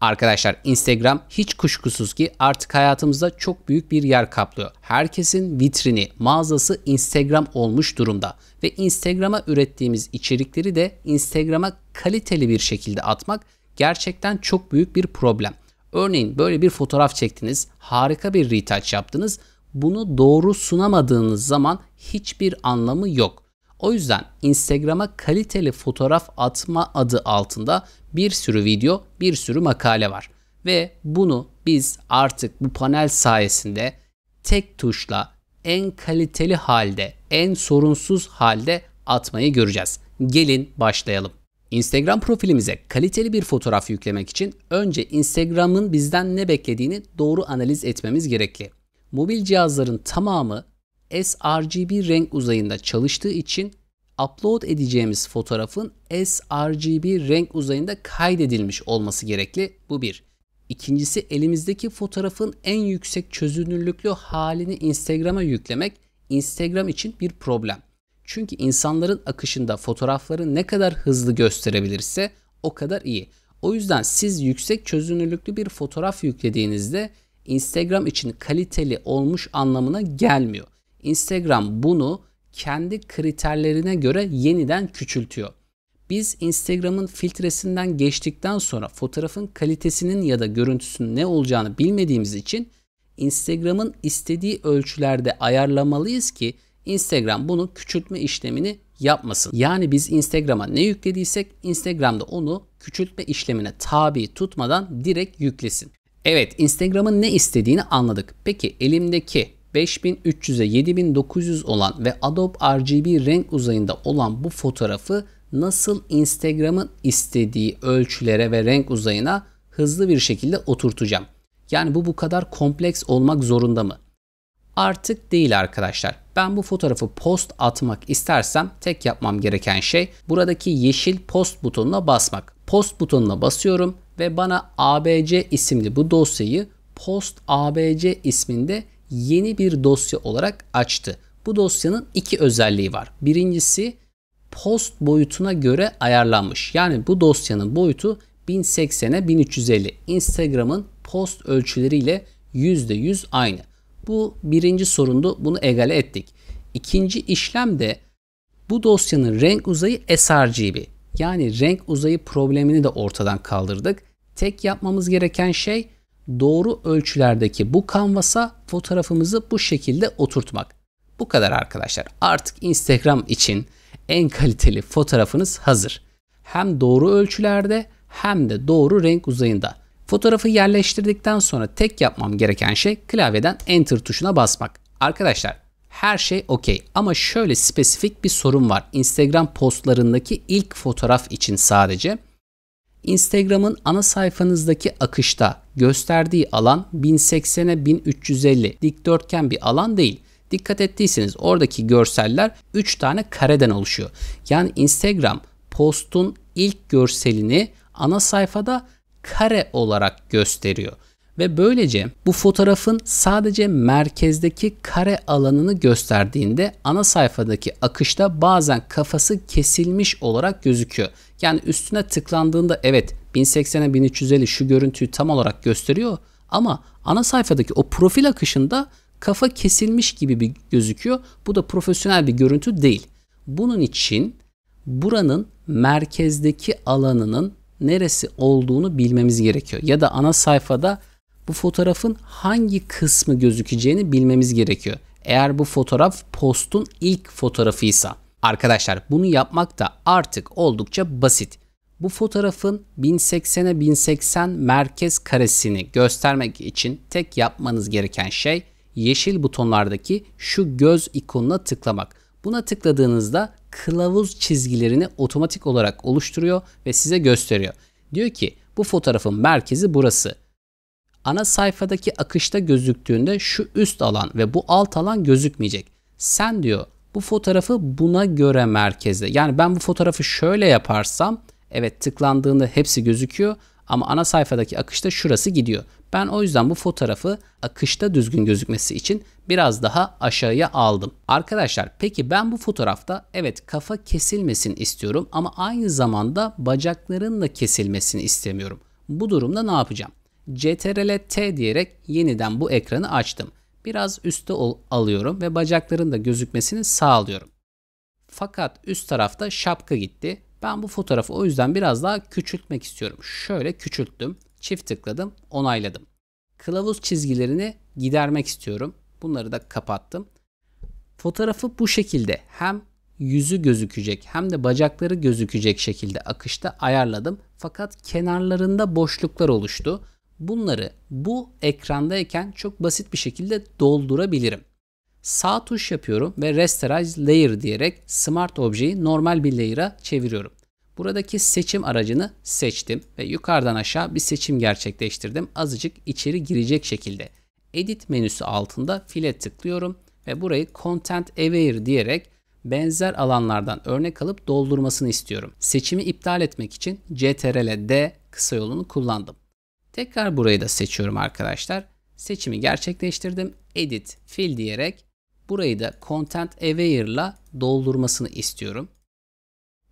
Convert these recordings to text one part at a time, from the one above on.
Arkadaşlar Instagram hiç kuşkusuz ki artık hayatımızda çok büyük bir yer kaplıyor. Herkesin vitrini, mağazası Instagram olmuş durumda ve Instagram'a ürettiğimiz içerikleri de Instagram'a kaliteli bir şekilde atmak gerçekten çok büyük bir problem. Örneğin böyle bir fotoğraf çektiniz, harika bir retouch yaptınız. Bunu doğru sunamadığınız zaman hiçbir anlamı yok. O yüzden Instagram'a kaliteli fotoğraf atma adı altında bir sürü video, bir sürü makale var. Ve bunu biz artık bu panel sayesinde tek tuşla en kaliteli halde, en sorunsuz halde atmayı göreceğiz. Gelin başlayalım. Instagram profilimize kaliteli bir fotoğraf yüklemek için önce Instagram'ın bizden ne beklediğini doğru analiz etmemiz gerekli. Mobil cihazların tamamı sRGB renk uzayında çalıştığı için upload edeceğimiz fotoğrafın sRGB renk uzayında kaydedilmiş olması gerekli. Bu bir. İkincisi elimizdeki fotoğrafın en yüksek çözünürlüklü halini Instagram'a yüklemek Instagram için bir problem. Çünkü insanların akışında fotoğrafları ne kadar hızlı gösterebilirse o kadar iyi. O yüzden siz yüksek çözünürlüklü bir fotoğraf yüklediğinizde Instagram için kaliteli olmuş anlamına gelmiyor. Instagram bunu kendi kriterlerine göre yeniden küçültüyor. Biz Instagram'ın filtresinden geçtikten sonra fotoğrafın kalitesinin ya da görüntüsünün ne olacağını bilmediğimiz için Instagram'ın istediği ölçülerde ayarlamalıyız ki Instagram bunu küçültme işlemini yapmasın. Yani biz Instagram'a ne yüklediysek Instagram'da onu küçültme işlemine tabi tutmadan direkt yüklesin. Evet Instagram'ın ne istediğini anladık. Peki elimdeki 5300'e 7900 olan ve Adobe RGB renk uzayında olan bu fotoğrafı nasıl Instagram'ın istediği ölçülere ve renk uzayına hızlı bir şekilde oturtacağım. Yani bu bu kadar kompleks olmak zorunda mı? Artık değil arkadaşlar. Ben bu fotoğrafı post atmak istersem tek yapmam gereken şey buradaki yeşil post butonuna basmak. Post butonuna basıyorum ve bana ABC isimli bu dosyayı post ABC isminde yeni bir dosya olarak açtı. Bu dosyanın iki özelliği var. Birincisi post boyutuna göre ayarlanmış. Yani bu dosyanın boyutu 1080'e 1350. Instagram'ın post ölçüleriyle %100 aynı. Bu birinci sorundu. Bunu egale ettik. İkinci işlem de bu dosyanın renk uzayı sRGB. Yani renk uzayı problemini de ortadan kaldırdık. Tek yapmamız gereken şey doğru ölçülerdeki bu kanvasa fotoğrafımızı bu şekilde oturtmak. Bu kadar arkadaşlar. Artık Instagram için en kaliteli fotoğrafınız hazır. Hem doğru ölçülerde hem de doğru renk uzayında. Fotoğrafı yerleştirdikten sonra tek yapmam gereken şey klavyeden Enter tuşuna basmak. Arkadaşlar her şey okey ama şöyle spesifik bir sorun var. Instagram postlarındaki ilk fotoğraf için sadece. Instagram'ın ana sayfanızdaki akışta gösterdiği alan 1080'e 1350 dikdörtgen bir alan değil. Dikkat ettiyseniz oradaki görseller 3 tane kareden oluşuyor. Yani Instagram postun ilk görselini ana sayfada kare olarak gösteriyor ve böylece bu fotoğrafın sadece merkezdeki kare alanını gösterdiğinde ana sayfadaki akışta bazen kafası kesilmiş olarak gözüküyor. Yani üstüne tıklandığında evet 1080'e 1350 şu görüntüyü tam olarak gösteriyor ama ana sayfadaki o profil akışında kafa kesilmiş gibi bir gözüküyor. Bu da profesyonel bir görüntü değil. Bunun için buranın merkezdeki alanının neresi olduğunu bilmemiz gerekiyor. Ya da ana sayfada bu fotoğrafın hangi kısmı gözükeceğini bilmemiz gerekiyor. Eğer bu fotoğraf postun ilk fotoğrafıysa. Arkadaşlar bunu yapmak da artık oldukça basit. Bu fotoğrafın 1080'e 1080 merkez karesini göstermek için tek yapmanız gereken şey yeşil butonlardaki şu göz ikonuna tıklamak. Buna tıkladığınızda kılavuz çizgilerini otomatik olarak oluşturuyor ve size gösteriyor. Diyor ki bu fotoğrafın merkezi burası ana sayfadaki akışta gözüktüğünde şu üst alan ve bu alt alan gözükmeyecek. Sen diyor bu fotoğrafı buna göre merkeze. Yani ben bu fotoğrafı şöyle yaparsam evet tıklandığında hepsi gözüküyor ama ana sayfadaki akışta şurası gidiyor. Ben o yüzden bu fotoğrafı akışta düzgün gözükmesi için biraz daha aşağıya aldım. Arkadaşlar peki ben bu fotoğrafta evet kafa kesilmesin istiyorum ama aynı zamanda bacakların da kesilmesini istemiyorum. Bu durumda ne yapacağım? CTRL-T diyerek yeniden bu ekranı açtım. Biraz üste alıyorum ve bacakların da gözükmesini sağlıyorum. Fakat üst tarafta şapka gitti. Ben bu fotoğrafı o yüzden biraz daha küçültmek istiyorum. Şöyle küçülttüm. Çift tıkladım, onayladım. Kılavuz çizgilerini gidermek istiyorum. Bunları da kapattım. Fotoğrafı bu şekilde hem yüzü gözükecek hem de bacakları gözükecek şekilde akışta ayarladım. Fakat kenarlarında boşluklar oluştu bunları bu ekrandayken çok basit bir şekilde doldurabilirim. Sağ tuş yapıyorum ve Rasterize Layer diyerek Smart Object'i normal bir layer'a çeviriyorum. Buradaki seçim aracını seçtim ve yukarıdan aşağı bir seçim gerçekleştirdim. Azıcık içeri girecek şekilde. Edit menüsü altında file tıklıyorum ve burayı Content Aware diyerek benzer alanlardan örnek alıp doldurmasını istiyorum. Seçimi iptal etmek için CTRL e D kısa yolunu kullandım. Tekrar burayı da seçiyorum arkadaşlar. Seçimi gerçekleştirdim. Edit fill diyerek burayı da content aware doldurmasını istiyorum.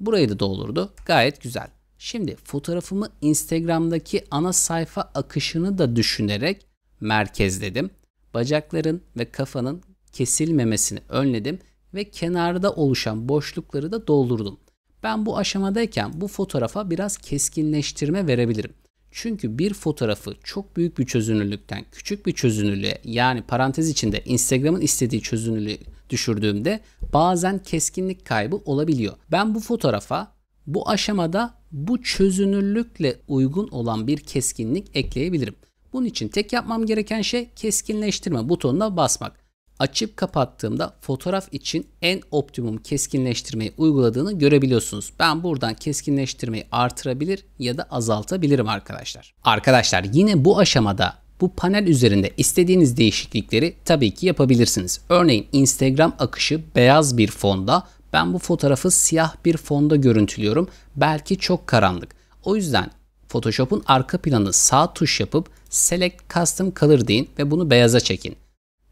Burayı da doldurdu. Gayet güzel. Şimdi fotoğrafımı Instagram'daki ana sayfa akışını da düşünerek merkezledim. Bacakların ve kafanın kesilmemesini önledim ve kenarda oluşan boşlukları da doldurdum. Ben bu aşamadayken bu fotoğrafa biraz keskinleştirme verebilirim. Çünkü bir fotoğrafı çok büyük bir çözünürlükten küçük bir çözünürlüğe yani parantez içinde Instagram'ın istediği çözünürlüğü düşürdüğümde bazen keskinlik kaybı olabiliyor. Ben bu fotoğrafa bu aşamada bu çözünürlükle uygun olan bir keskinlik ekleyebilirim. Bunun için tek yapmam gereken şey keskinleştirme butonuna basmak açıp kapattığımda fotoğraf için en optimum keskinleştirmeyi uyguladığını görebiliyorsunuz. Ben buradan keskinleştirmeyi artırabilir ya da azaltabilirim arkadaşlar. Arkadaşlar yine bu aşamada bu panel üzerinde istediğiniz değişiklikleri tabii ki yapabilirsiniz. Örneğin Instagram akışı beyaz bir fonda ben bu fotoğrafı siyah bir fonda görüntülüyorum. Belki çok karanlık. O yüzden Photoshop'un arka planı sağ tuş yapıp Select Custom Color deyin ve bunu beyaza çekin.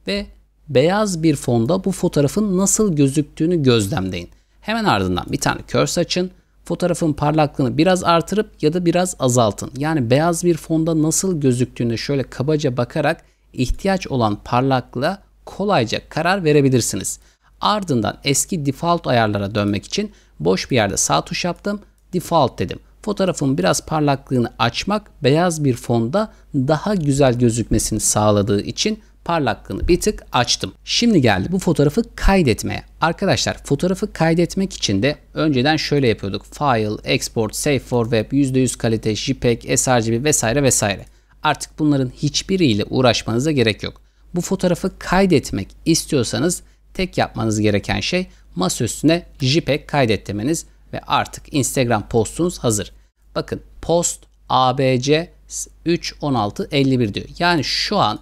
Ve beyaz bir fonda bu fotoğrafın nasıl gözüktüğünü gözlemleyin. Hemen ardından bir tane kör saçın, fotoğrafın parlaklığını biraz artırıp ya da biraz azaltın. Yani beyaz bir fonda nasıl gözüktüğünü şöyle kabaca bakarak ihtiyaç olan parlaklığa kolayca karar verebilirsiniz. Ardından eski default ayarlara dönmek için boş bir yerde sağ tuş yaptım, default dedim. Fotoğrafın biraz parlaklığını açmak beyaz bir fonda daha güzel gözükmesini sağladığı için parlaklığını bir tık açtım. Şimdi geldi bu fotoğrafı kaydetmeye. Arkadaşlar fotoğrafı kaydetmek için de önceden şöyle yapıyorduk. File, export, save for web, %100 kalite, JPEG, sRGB vesaire vesaire. Artık bunların hiçbiriyle uğraşmanıza gerek yok. Bu fotoğrafı kaydetmek istiyorsanız tek yapmanız gereken şey masaüstüne JPEG kaydetlemeniz ve artık Instagram postunuz hazır. Bakın post abc 31651 diyor. Yani şu an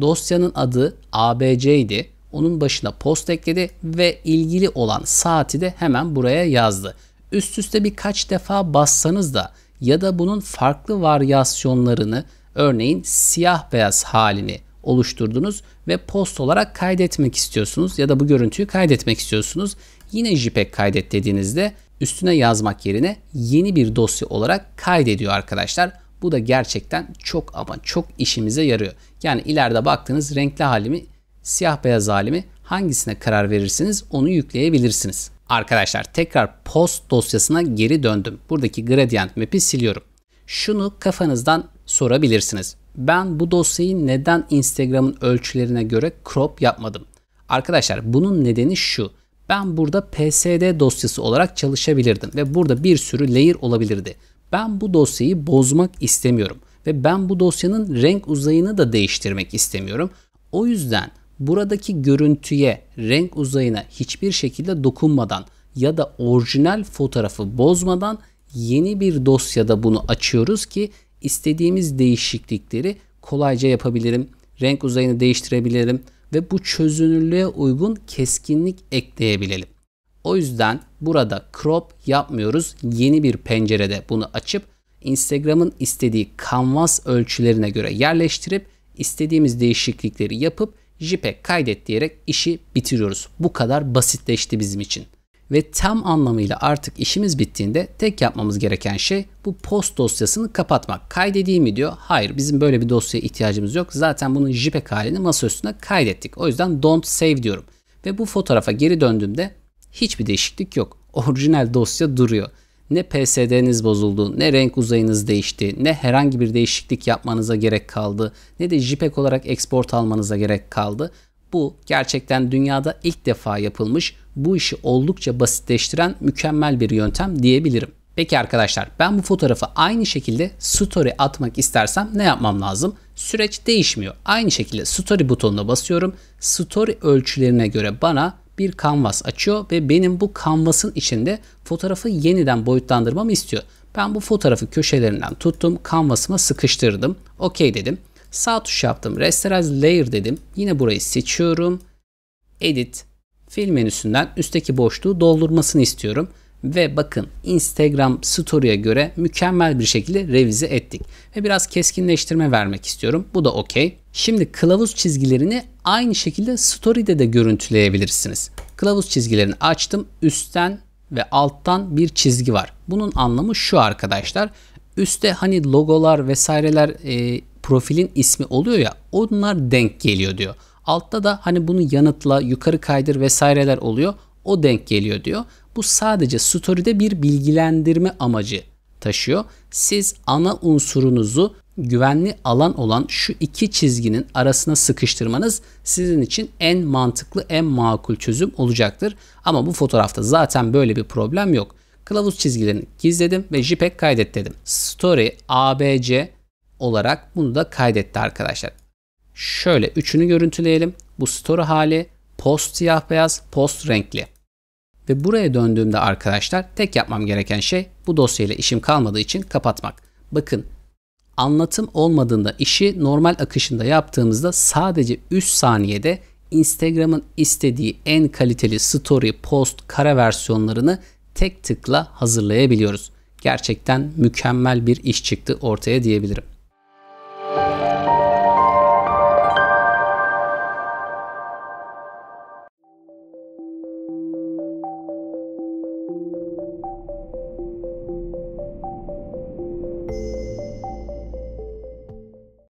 Dosyanın adı ABC idi. Onun başına post ekledi ve ilgili olan saati de hemen buraya yazdı. Üst üste birkaç defa bassanız da ya da bunun farklı varyasyonlarını örneğin siyah beyaz halini oluşturdunuz ve post olarak kaydetmek istiyorsunuz ya da bu görüntüyü kaydetmek istiyorsunuz. Yine JPEG kaydet dediğinizde üstüne yazmak yerine yeni bir dosya olarak kaydediyor arkadaşlar. Bu da gerçekten çok ama çok işimize yarıyor. Yani ileride baktığınız renkli halimi, siyah beyaz halimi hangisine karar verirsiniz onu yükleyebilirsiniz. Arkadaşlar tekrar post dosyasına geri döndüm. Buradaki gradient map'i siliyorum. Şunu kafanızdan sorabilirsiniz. Ben bu dosyayı neden Instagram'ın ölçülerine göre crop yapmadım? Arkadaşlar bunun nedeni şu. Ben burada PSD dosyası olarak çalışabilirdim ve burada bir sürü layer olabilirdi ben bu dosyayı bozmak istemiyorum ve ben bu dosyanın renk uzayını da değiştirmek istemiyorum. O yüzden buradaki görüntüye, renk uzayına hiçbir şekilde dokunmadan ya da orijinal fotoğrafı bozmadan yeni bir dosyada bunu açıyoruz ki istediğimiz değişiklikleri kolayca yapabilirim. Renk uzayını değiştirebilirim ve bu çözünürlüğe uygun keskinlik ekleyebilelim. O yüzden burada crop yapmıyoruz. Yeni bir pencerede bunu açıp Instagram'ın istediği kanvas ölçülerine göre yerleştirip istediğimiz değişiklikleri yapıp JPEG kaydet diyerek işi bitiriyoruz. Bu kadar basitleşti bizim için. Ve tam anlamıyla artık işimiz bittiğinde tek yapmamız gereken şey bu post dosyasını kapatmak. Kaydedeyim mi diyor. Hayır bizim böyle bir dosyaya ihtiyacımız yok. Zaten bunun JPEG halini masa üstüne kaydettik. O yüzden don't save diyorum. Ve bu fotoğrafa geri döndüğümde hiçbir değişiklik yok. Orijinal dosya duruyor. Ne PSD'niz bozuldu, ne renk uzayınız değişti, ne herhangi bir değişiklik yapmanıza gerek kaldı, ne de JPEG olarak export almanıza gerek kaldı. Bu gerçekten dünyada ilk defa yapılmış, bu işi oldukça basitleştiren mükemmel bir yöntem diyebilirim. Peki arkadaşlar ben bu fotoğrafı aynı şekilde story atmak istersem ne yapmam lazım? Süreç değişmiyor. Aynı şekilde story butonuna basıyorum. Story ölçülerine göre bana bir kanvas açıyor ve benim bu kanvasın içinde fotoğrafı yeniden boyutlandırmamı istiyor. Ben bu fotoğrafı köşelerinden tuttum, kanvasıma sıkıştırdım. OK dedim. Sağ tuş yaptım. Rasterize Layer dedim. Yine burayı seçiyorum. Edit. Film menüsünden üstteki boşluğu doldurmasını istiyorum. Ve bakın Instagram Story'e göre mükemmel bir şekilde revize ettik. Ve biraz keskinleştirme vermek istiyorum. Bu da okey. Şimdi kılavuz çizgilerini aynı şekilde Story'de de görüntüleyebilirsiniz. Kılavuz çizgilerini açtım. Üstten ve alttan bir çizgi var. Bunun anlamı şu arkadaşlar. Üste hani logolar vesaireler e, profilin ismi oluyor ya onlar denk geliyor diyor. Altta da hani bunu yanıtla yukarı kaydır vesaireler oluyor o denk geliyor diyor. Bu sadece story'de bir bilgilendirme amacı taşıyor. Siz ana unsurunuzu güvenli alan olan şu iki çizginin arasına sıkıştırmanız sizin için en mantıklı, en makul çözüm olacaktır. Ama bu fotoğrafta zaten böyle bir problem yok. Kılavuz çizgilerini gizledim ve JPEG kaydet dedim. Story ABC olarak bunu da kaydetti arkadaşlar. Şöyle üçünü görüntüleyelim. Bu story hali post siyah beyaz, post renkli. Ve buraya döndüğümde arkadaşlar tek yapmam gereken şey bu dosyayla işim kalmadığı için kapatmak. Bakın anlatım olmadığında işi normal akışında yaptığımızda sadece 3 saniyede Instagram'ın istediği en kaliteli story, post, kare versiyonlarını tek tıkla hazırlayabiliyoruz. Gerçekten mükemmel bir iş çıktı ortaya diyebilirim.